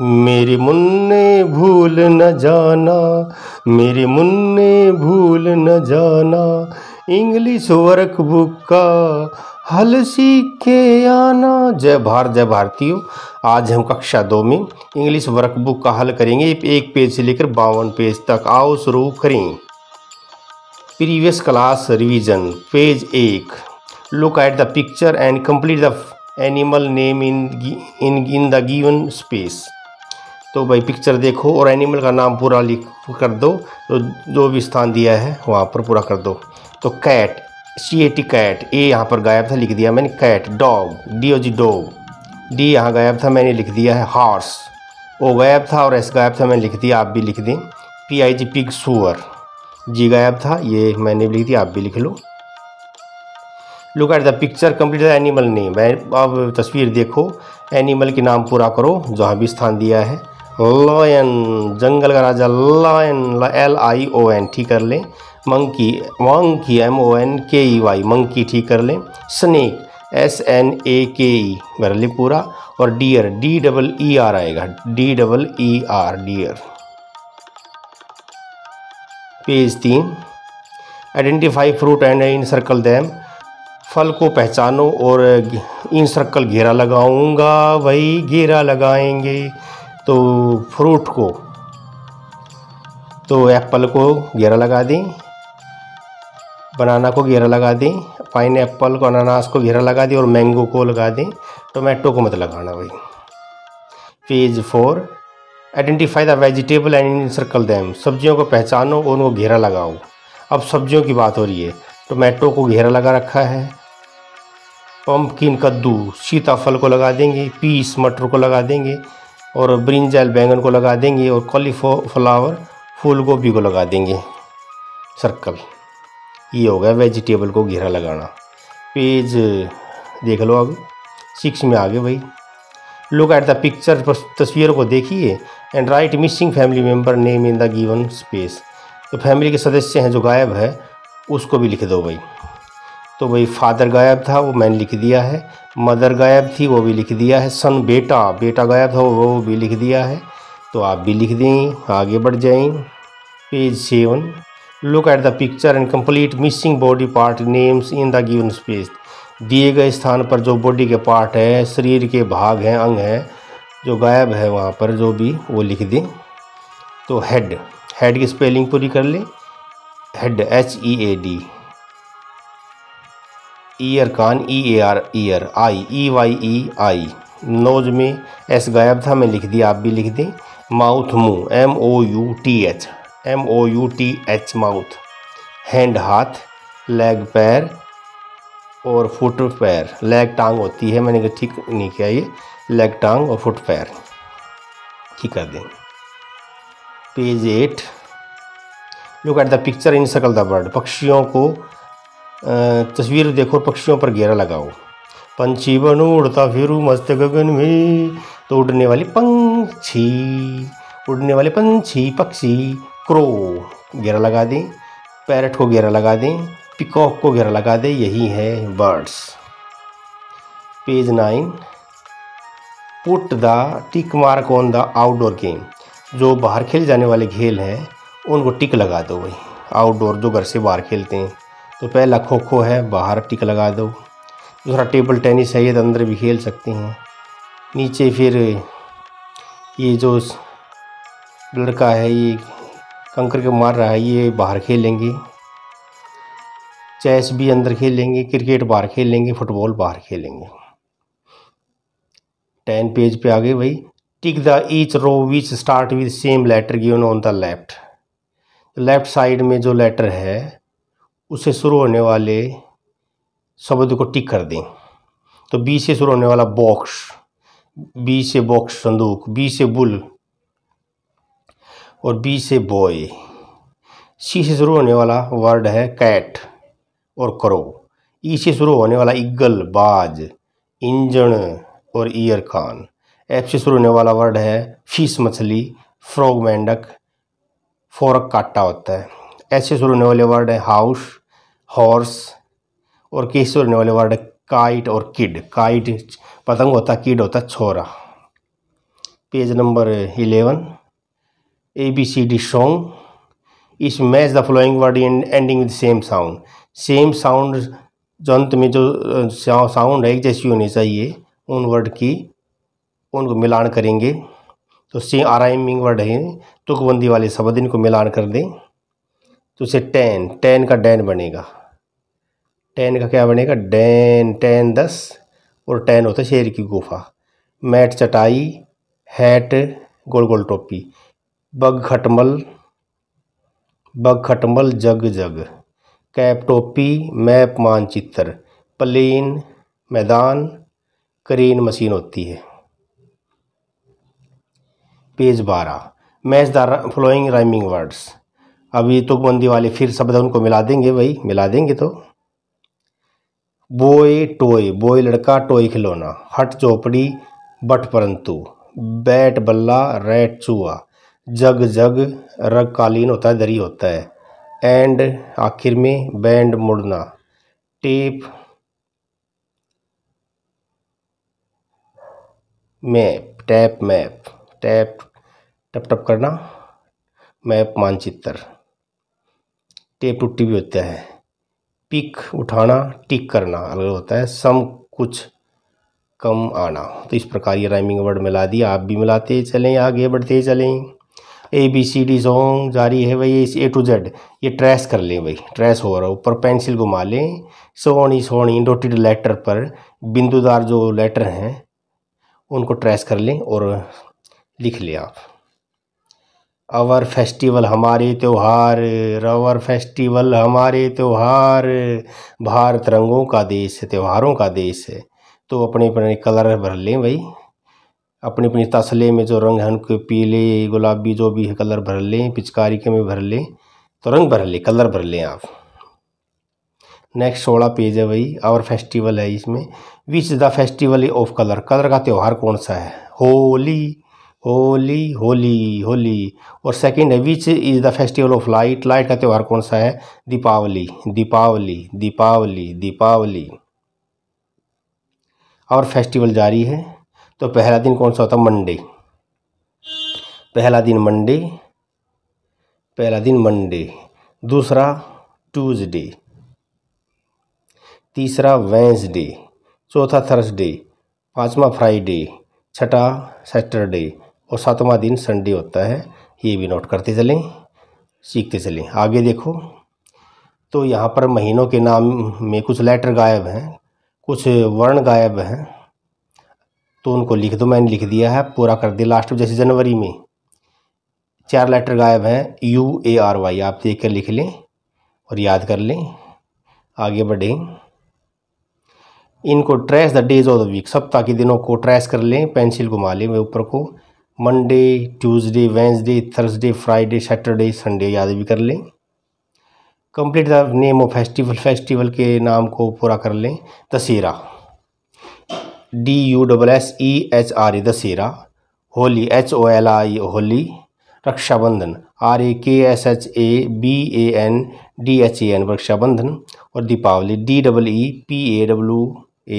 मेरे मुन्ने भूल न जाना मेरे मुन्ने भूल न जाना इंग्लिश वर्क बुक का हल सीखे के आना जय भारत जय भारतीयों आज हम कक्षा दो में इंग्लिश वर्क बुक का हल करेंगे एक पेज से लेकर बावन पेज तक आओ शुरू करें प्रीवियस क्लास रिवीजन पेज एक look at the picture and complete the animal name in in in the given space तो भाई पिक्चर देखो और एनिमल का नाम पूरा लिख कर दो तो जो भी स्थान दिया है वहाँ पर पूरा कर दो तो cat C A T cat A यहाँ पर गायब था लिख दिया मैंने cat dog D O G dog D यहाँ गायब था मैंने लिख दिया है हॉर्स ओ गायब था और एस गायब था मैंने लिख दिया आप भी लिख दें पी आई जी पिग सुअर जी गायब था ये मैंने भी लिख दिया आप भी लिख लो look at the picture complete animal name अब तस्वीर देखो एनिमल के नाम पूरा करो जहाँ भी स्थान दिया है लॉयन जंगल का राजा lion L I O N ठीक कर लें monkey monkey M O N K E Y monkey ठीक कर लें स्नेक एस एन ए के ई कर लें पूरा और deer D double E R आएगा D double E R deer page तीन identify fruit and encircle them फल को पहचानो और इन सर्कल घेरा लगाऊंगा वही घेरा लगाएंगे तो फ्रूट को तो एप्पल को घेरा लगा दें बनाना को घेरा लगा दें पाइन एप्पल को अनानास को घेरा लगा दें और मैंगो को लगा दें टोमेटो को मत लगाना भाई page four identify the vegetable and circle them सब्जियों को पहचानो और उनको घेरा लगाओ अब सब्जियों की बात हो रही है टोमेटो को घेरा लगा रखा है पम्पकिन कद्दू सीताफल को लगा देंगे पीस मटर को लगा देंगे और ब्रिंजल बैंगन को लगा देंगे और कॉलीफ्लावर फ्लावर फूल गोभी को लगा देंगे सर्कल ये हो गया वेजिटेबल को घेरा लगाना पेज देख लो अब सिक्स में आ गए भाई लुक एट द पिक्चर तस्वीर को देखिए and write missing family member name in the given space तो फैमिली के सदस्य हैं जो गायब है उसको भी लिख दो भाई तो भाई फादर गायब था वो मैंने लिख दिया है मदर गायब थी वो भी लिख दिया है सन बेटा बेटा गायब था वो भी लिख दिया है तो आप भी लिख दें आगे बढ़ जाएं page seven look at the picture and complete missing body part names in the given space दिए गए स्थान पर जो बॉडी के पार्ट है शरीर के भाग हैं अंग हैं जो गायब है वहाँ पर जो भी वो लिख दें तो हेड हेड की स्पेलिंग पूरी कर लें head H E A D ear कान E A R ear eye E Y E eye nose में एस गायब था मैं लिख दिया आप भी लिख दें माउथ मुंह M O U T H M O U T H mouth hand हाथ लेग पैर और फुट पैर लेग टांग होती है मैंने कहा ठीक नहीं किया ये लेग टांग और फुट पैर ठीक कर दें page eight look at the picture encircle the bird पक्षियों को तस्वीर देखो पक्षियों पर घेरा लगाओ पंछी बनो उड़ता फिरू मस्त गगन में तो उड़ने वाले पंछी उड़ने वाले पंछी पक्षी क्रो घेरा लगा दें पैरट को घेरा लगा दें पिकॉक को घेरा लगा दें यही है birds page nine put the tick mark on the outdoor game जो बाहर खेल जाने वाले खेल हैं उनको टिक लगा दो भाई आउटडोर जो घर से बाहर खेलते हैं तो पहला खो खो है बाहर टिक लगा दो दूसरा टेबल टेनिस है ये तो अंदर भी खेल सकते हैं नीचे फिर ये जो लड़का है ये कंकर के मार रहा है ये बाहर खेलेंगे चेस भी अंदर खेलेंगे क्रिकेट बाहर खेलेंगे फुटबॉल बाहर खेलेंगे टेन पेज पे आ गए भाई tick the each row which start with same letter given on the left left side में जो लेटर है उससे शुरू होने वाले शब्द को टिक कर दें तो बी से शुरू होने वाला बॉक्स बी से बॉक्स संदूक बी से बुल और बी से बॉय सी से शुरू होने वाला वर्ड है कैट और करो ई से शुरू होने वाला इगल बाज इंजन और ईयर खान एफ से शुरू होने वाला वर्ड है फिश मछली फ्रॉग मेंढक फोरक काटा होता है ऐसे शुरू होने वाले वर्ड है हाउस हॉर्स और के से वाले वर्ड काइट और किड काइट पतंग होता किड होता छोरा page number eleven A B C D song इस match the following word ending with same sound same sound जो अंत में जो साउंड है एक जैसी होनी चाहिए उन वर्ड की उनको मिलान करेंगे तो सी आराइमिंग वर्ड है तुकबंदी वाले शब्द इनको मिलान कर दें तो उसे टेन टेन का डैन बनेगा टेन का क्या बनेगा डैन टेन दस और टेन होता है शेर की गुफा मैट चटाई हैट गोल गोल टोपी बग खटमल बग खटमल जग जग कैप टोपी मैप मानचित्र प्लेन मैदान करीन मशीन होती है पेज बारह match the following rhyming words अभी तुकबंदी वाले फिर शब्द उनको मिला देंगे भाई मिला देंगे तो बोए टोय बोए लड़का टोए खिलौना हट चौपड़ी बट परंतु बैट बल्ला रेट चूआ जग जग रग कालीन होता है दरी होता है एंड आखिर में बैंड मुड़ना tape map tap map tap टप टप करना मैप मानचित्र टेप टूटी भी होता है पिक उठाना टिक करना अलग होता है सम कुछ कम आना तो इस प्रकार ये राइमिंग वर्ड मिला दिया आप भी मिलाते चलें आगे बढ़ते चलें A B C D song जारी है भाई ए टू जेड ये ट्रेस कर लें भाई ट्रेस हो रहा है ऊपर पेंसिल घुमा लें सोनी सोनी डोटेड लेटर पर बिंदुदार जो लेटर हैं उनको ट्रेस कर लें और लिख लें आप अवर फेस्टिवल हमारे त्यौहार रवर फेस्टिवल हमारे त्यौहार भारत रंगों का देश है त्यौहारों का देश है तो अपने अपने कलर भर लें भाई अपनी अपनी तसले में जो रंग हैं उनके पीले गुलाबी जो भी है कलर भर लें पिचकारी के में भर लें तो रंग भर लें कलर भर लें आप नेक्स्ट सोलह पेज है भाई आवर फेस्टिवल है इसमें which the festival of colour colour का त्यौहार कौन सा है होली होली होली होली और सेकंड है which is the festival of light light का त्यौहार कौन सा है दीपावली दीपावली दीपावली दीपावली और फेस्टिवल जारी है तो पहला दिन कौन सा होता है मंडे पहला दिन मंडे पहला दिन मंडे दूसरा ट्यूजडे तीसरा वेंसडे चौथा थर्सडे पाँचवा फ्राइडे छठा सैटरडे और सातवां दिन संडे होता है ये भी नोट करते चलें सीखते चलें आगे देखो तो यहाँ पर महीनों के नाम में कुछ लेटर गायब हैं कुछ वर्ण गायब हैं तो उनको लिख दो मैंने लिख दिया है पूरा कर दिया लास्ट में जैसे जनवरी में चार लेटर गायब हैं यू ए आर वाई आप देख कर लिख लें और याद कर लें आगे बढ़ें इनको trace the days of the week सप्ताह के दिनों को ट्रेस कर लें पेंसिल घुमा लें वे ऊपर को Monday Tuesday Wednesday Thursday Friday Saturday Sunday याद भी कर लें complete the name of festival festival के नाम को पूरा कर लें Dussehra D U double S E H R E Dussehra Holi H O L I Holi Rakshabandhan R A K S H A B A N D H A N Rakshabandhan और Deepawali D double E P A W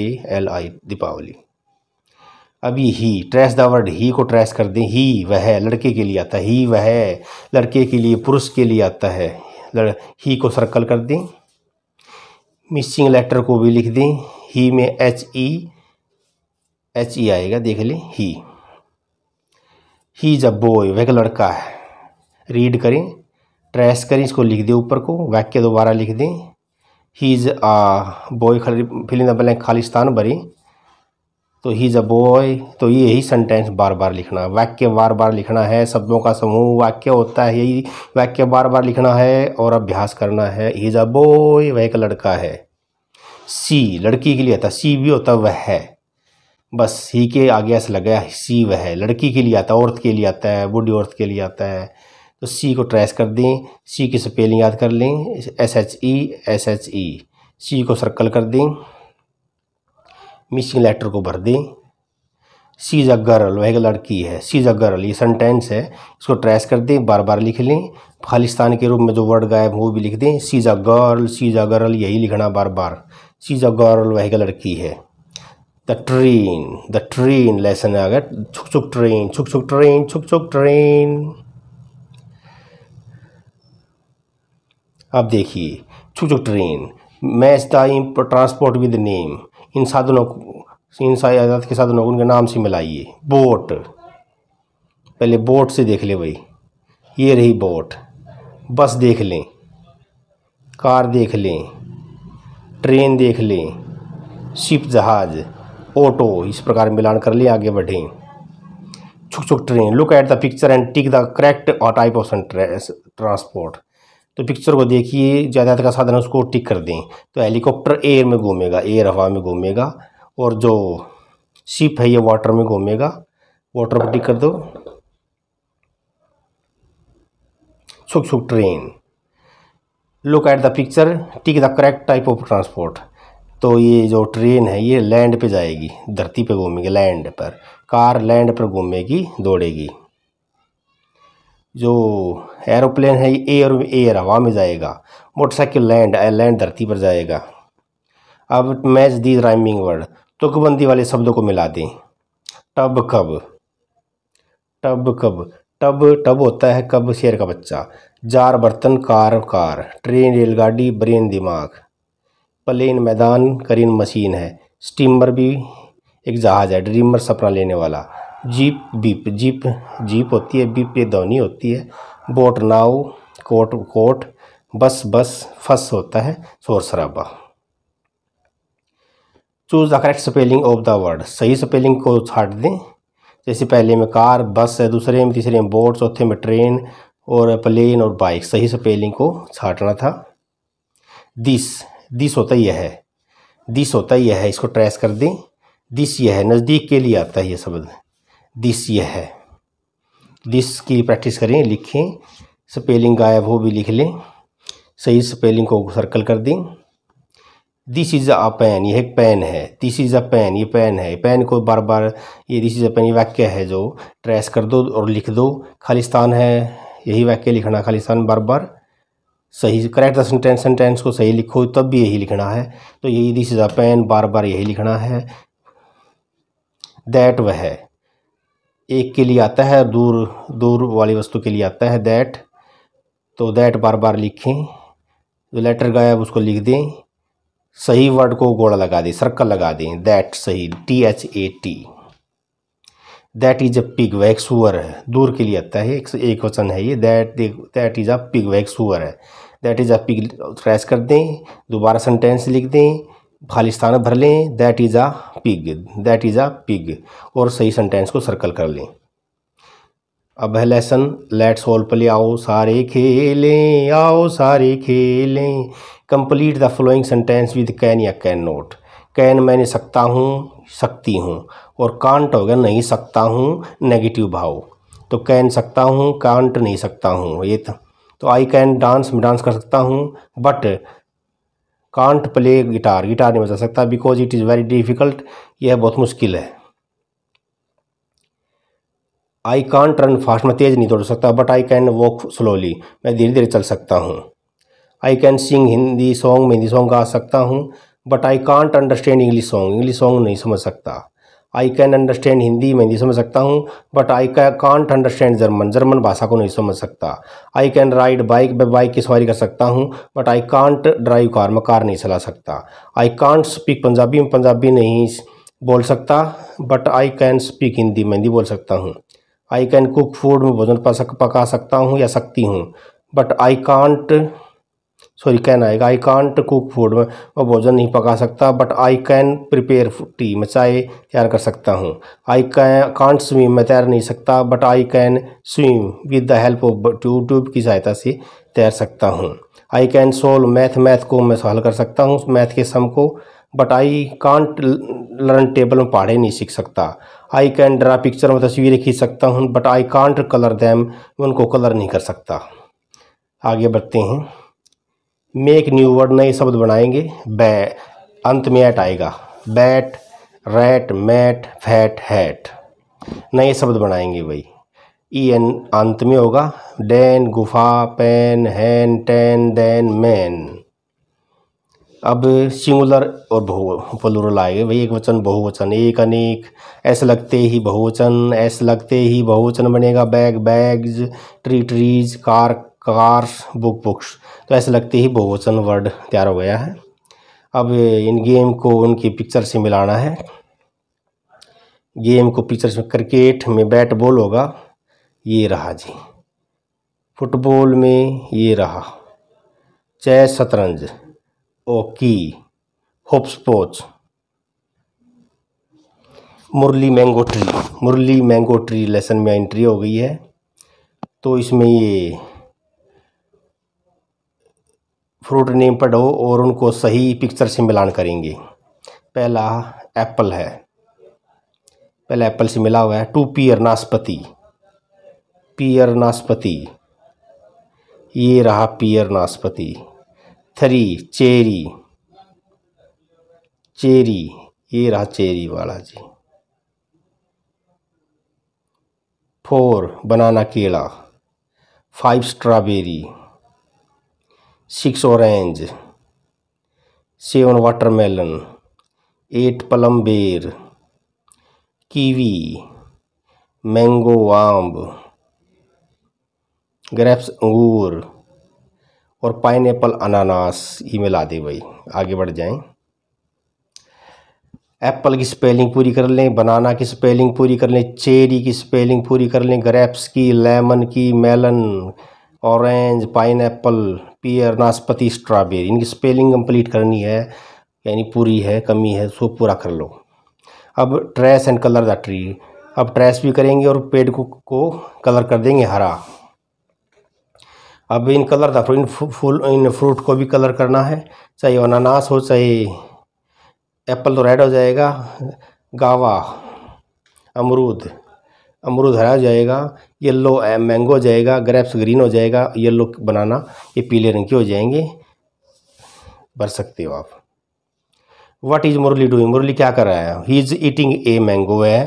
A L I Deepawali अभी ही trace the word he को trace कर दें ही वह लड़के के लिए आता है ही वह लड़के के लिए पुरुष के लिए आता है लड़ ही को सर्कल कर दें मिसिंग लेटर को भी लिख दें ही में एच ई एच ई आएगा देख लें ही ही इज अ बॉय वह लड़का है रीड करें ट्रेस करें इसको लिख दें ऊपर को वाक्य दोबारा लिख दें ही इज़ अ बॉय खाली फिलिंग द ब्लैंक खालिस्तान भरें तो ही इज़ अ बॉय तो ये यही सेंटेंस बार बार लिखना वाक्य बार बार लिखना है शब्दों का समूह वाक्य होता है यही वाक्य बार बार लिखना है और अभ्यास करना है ही इज़ अ बॉय वह एक लड़का है सी लड़की के लिए आता सी भी होता वह है बस ही के आगे ऐसा लगा सी वह है लड़की के लिए आता औरत के लिए आता है बूढ़ी औरत के लिए आता है तो सी को ट्रेस कर दें सी की स्पेलिंग याद कर लें S H E S H E she को सर्कल कर दें मिसिंग लेटर को भर दें सी इज़ अ गर्ल वह एक लड़की है सी इज़ अ गर्ल ये सेंटेंस है इसको ट्रेस कर दें बार बार लिख लें खालिस्तान के रूप में जो वर्ड गायब वो भी लिख दें she is a girl she is a girl यही लिखना बार बार सी इज़ अ गर्ल वह एक लड़की है the train the train lesson आ गया छुक छुक ट्रेन छुक छुक ट्रेन छुक छुक ट्रेन अब देखिए छुक छुक train match the transport with name इन साधनों को इन सारी आज़ाद के साधनों को उनके नाम से मिलाइए बोट पहले बोट से देख ले भाई ये रही बोट बस देख लें कार देख लें ट्रेन देख लें शिप जहाज़ ऑटो इस प्रकार मिलान कर लें आगे बढ़ें छुक छुक train look at the picture and tick the correct और टाइप ऑफ ट्रांसपोर्ट तो पिक्चर को देखिए ज़्यादातर का साधन उसको टिक कर दें तो हेलीकॉप्टर एयर में घूमेगा एयर हवा में घूमेगा और जो शिप है ये वाटर में घूमेगा वाटर पर टिक कर दो छुक छुक train look at the picture tick the correct type of transport तो ये जो ट्रेन है ये लैंड पे जाएगी धरती पे घूमेगी लैंड पर कार लैंड पर घूमेगी दौड़ेगी जो एरोप्लेन है ये एयर एयर हवा में जाएगा मोटरसाइकिल लैंड लैंड धरती पर जाएगा अब मैच दी राइमिंग वर्ड तुकबंदी वाले शब्दों को मिला दें टब कब टब कब टब टब होता है कब शेर का बच्चा जार बर्तन कार कार ट्रेन रेलगाड़ी ब्रेन दिमाग प्लेन मैदान करीन मशीन है स्टीमर भी एक जहाज़ है ड्रीमर सपना लेने वाला जीप बीप जीप जीप होती है बीप ये दोनी होती है बोट नाव कोट कोट बस बस फस होता है शोर शराबा choose the correct spelling of the word सही स्पेलिंग को छाट दें जैसे पहले में कार बस है दूसरे में तीसरे में बोट चौथे में ट्रेन और प्लेन और बाइक सही स्पेलिंग को छाटना था दिस दिस होता यह है दिस होता यह है इसको ट्रेस कर दें दिस यह है नज़दीक के लिए आता है यह शब्द दिस ये है दिस की प्रैक्टिस करें लिखें स्पेलिंग गायब हो भी लिख लें सही स्पेलिंग को सर्कल कर दें दिस इज़ अ पेन यह एक पेन है दिस इज़ अ पेन ये पेन है पेन को बार बार ये दिस इज़ अ पेन ये वाक्य है जो ट्रेस कर दो और लिख दो खालिस्तान है यही वाक्य लिखना खालिस्तान बार बार सही करेक्ट देंटेंस सेंटेंस को सही लिखो तब भी यही लिखना है तो यही दिस इज़ अ पेन बार बार यही लिखना है दैट वह है एक के लिए आता है दूर दूर वाली वस्तु के लिए आता है दैट तो दैट बार बार लिखें जो लेटर गायब उसको लिख दें सही वर्ड को गोड़ा लगा दें सर्कल लगा दें दैट सही T H A T that is a pig वैक सुअर है दूर के लिए आता है एक एक वचन है ये that that is a pig वैक सुअर है दैट इज़ अ पिग क्रैश कर दें दोबारा सेंटेंस लिख दें खालिस्तान भर लें that is a pig that is a pig और सही सेंटेंस को सर्कल कर लें अब है लेसन लेट्स ऑल प्ले आओ सारे खेलें आओ सारे खेलें complete the following sentence with can या कैन नोट कैन मैं नहीं सकता हूँ सकती हूँ और कांट हो गया नहीं सकता हूँ नेगेटिव भाव तो कैन सकता हूँ कांट नहीं सकता हूँ ये तो आई कैन डांस में डांस कर सकता हूँ but can't play guitar guitar नहीं बजा सकता because it is very difficult यह बहुत मुश्किल है आई कांट रन फास्ट मैं तेज़ नहीं दौड़ सकता but I can walk slowly मैं धीरे धीरे चल सकता हूँ I can sing Hindi song मैं हिंदी सॉन्ग गा सकता हूँ but I can't understand English song English song नहीं समझ सकता आई कैन अंडरस्टैंड हिंदी मैं नहीं समझ सकता हूँ but I can't understand German German भाषा को नहीं समझ सकता आई कैन राइड बाइक मैं बाइक की सवारी कर सकता हूँ but I can't drive car मैं कार नहीं चला सकता आई कॉन्ट स्पीक पंजाबी मैं पंजाबी नहीं बोल सकता but I can speak Hindi मैं हिंदी बोल सकता हूँ आई कैन कुक फूड में भोजन पका सकता हूँ या सकती हूँ but I can't sorry can आएगा आई कांट कुक फूड में मैं भोजन नहीं पका सकता but I can prepare tea मैं चाय तैयार कर सकता हूँ आई कैन कांट स्विम मैं तैर नहीं सकता but I can swim with the help of tube tube की सहायता से तैर सकता हूँ I can solve math math को मैं हल कर सकता हूँ मैथ के सम को but I can't learn table में पढ़े नहीं सीख सकता आई कैन ड्रा पिक्चर में तस्वीरें खींच सकता हूँ but I can't colour them उनको कलर नहीं कर सकता आगे बढ़ते हैं में एक न्यू वर्ड नए शब्द बनाएंगे बै अंत में ऐट आएगा bat rat mat fat hat नए शब्द बनाएंगे भाई ई एन अंत में होगा डैन गुफा pen hen ten then man अब सिंगुलर और बहु प्लूरल आएगा भाई एक वचन बहुवचन एक अनेक ऐसे लगते ही बहुवचन ऐसे लगते ही बहुवचन बनेगा bag bags tree trees car cars book books तो ऐसे लगते ही बहुवचन वर्ड तैयार हो गया है अब इन गेम को उनकी पिक्चर से मिलाना है गेम को पिक्चर से क्रिकेट में बैट बॉल होगा ये रहा जी फुटबॉल में ये रहा चेस शतरंज ओकी होप्सपोच Murli mango tree Murli mango tree lesson में एंट्री हो गई है तो इसमें ये फ्रूट नेम पढ़ो और उनको सही पिक्चर से मिलान करेंगे पहला एप्पल है पहला एप्पल से मिला हुआ है टू पियर नाशपति पियर नाशपति ये रहा पियर नाशपति थ्री चेरी चेरी ये रहा चेरी वाला जी फोर बनाना केला five strawberry six orange seven watermelon eight plumber kiwi mango आम्ब ग्रेप्स अंगूर और पाइन अनानास ये मिला दे भाई आगे बढ़ जाएं एप्पल की स्पेलिंग पूरी कर लें बनाना की स्पेलिंग पूरी कर लें चेरी की स्पेलिंग पूरी कर लें ग्रेप्स की लेमन की मेलन ऑरेंज पाइन पियर नाशपति स्ट्रॉबेरी इनकी स्पेलिंग कंप्लीट करनी है यानी पूरी है कमी है सो पूरा कर लो अब trace and colour the tree अब ट्रेस भी करेंगे और पेड़ को, को कलर कर देंगे हरा अब इन कलर द इन फूल इन फ्रूट को भी कलर करना है चाहे अनानास हो चाहे एप्पल तो रेड हो जाएगा गावा अमरूद अमरूद हरा eh, हो जाएगा येल्लो मैंगो हो जाएगा ग्रेप्स ग्रीन हो जाएगा येल्लो बनाना ये पीले रंग के हो जाएंगे भर सकते हो आप what is Murli doing Murli क्या कर रहा है he is eating a mango है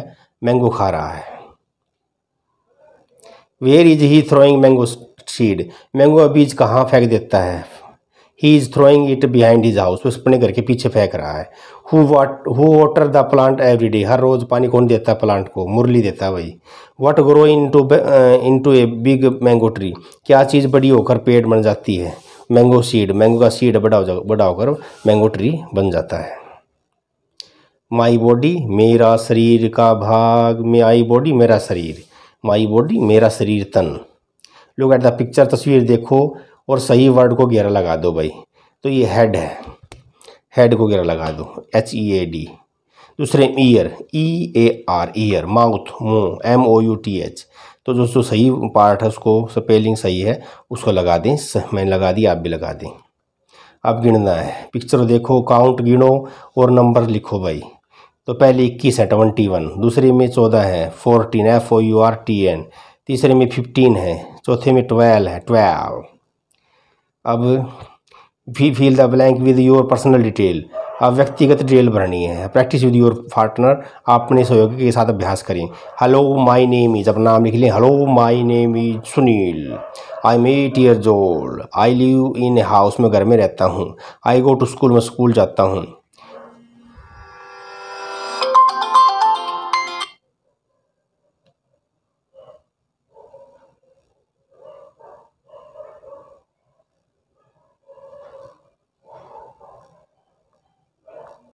मैंगो खा रहा है where is he throwing mango seed mango बीज कहाँ फेंक देता है he is throwing it behind his house उस अपने घर के पीछे फेंक रहा है who what who water the plant every day रोज़ पानी कौन देता है प्लांट को मुरली देता है भाई what grow into into a big mango tree क्या चीज़ बड़ी होकर पेड़ बन जाती है मैंगो सीड मैंगो का सीड बड़ा हो जा बड़ा होकर मैंगो ट्री बन जाता है माई बॉडी मेरा शरीर का भाग माई बॉडी मेरा शरीर माई बॉडी मेरा शरीर तन लुक एट द पिक्चर तस्वीर देखो और सही वर्ड को गेरा लगा दो भाई तो ये हेड है हेड को गेरा लगा दो एच ई ए डी दूसरे ear E A R ear mouth मुँह M O U T H तो दोस्तों सही पार्ट है उसको स्पेलिंग सही है उसको लगा दें मैंने लगा दी आप भी लगा दें अब गिनना है पिक्चर देखो काउंट गिनो और नंबर लिखो भाई तो पहले इक्कीस है ट्वेंटी वन दूसरे में चौदह है fourteen F O U R T N तीसरे में फिफ्टीन है चौथे में ट्वेल्व है ट्वेल्व अब we fill the blank with your personal detail अब व्यक्तिगत डिटेल भरनी है प्रैक्टिस विद योर पार्टनर अपने सहयोगी के साथ अभ्यास करें हेलो माय नेम इज अपना नाम लिख लें hello my name is Sunil I am eight years old I live in house में घर में रहता हूँ आई गो टू स्कूल में स्कूल जाता हूँ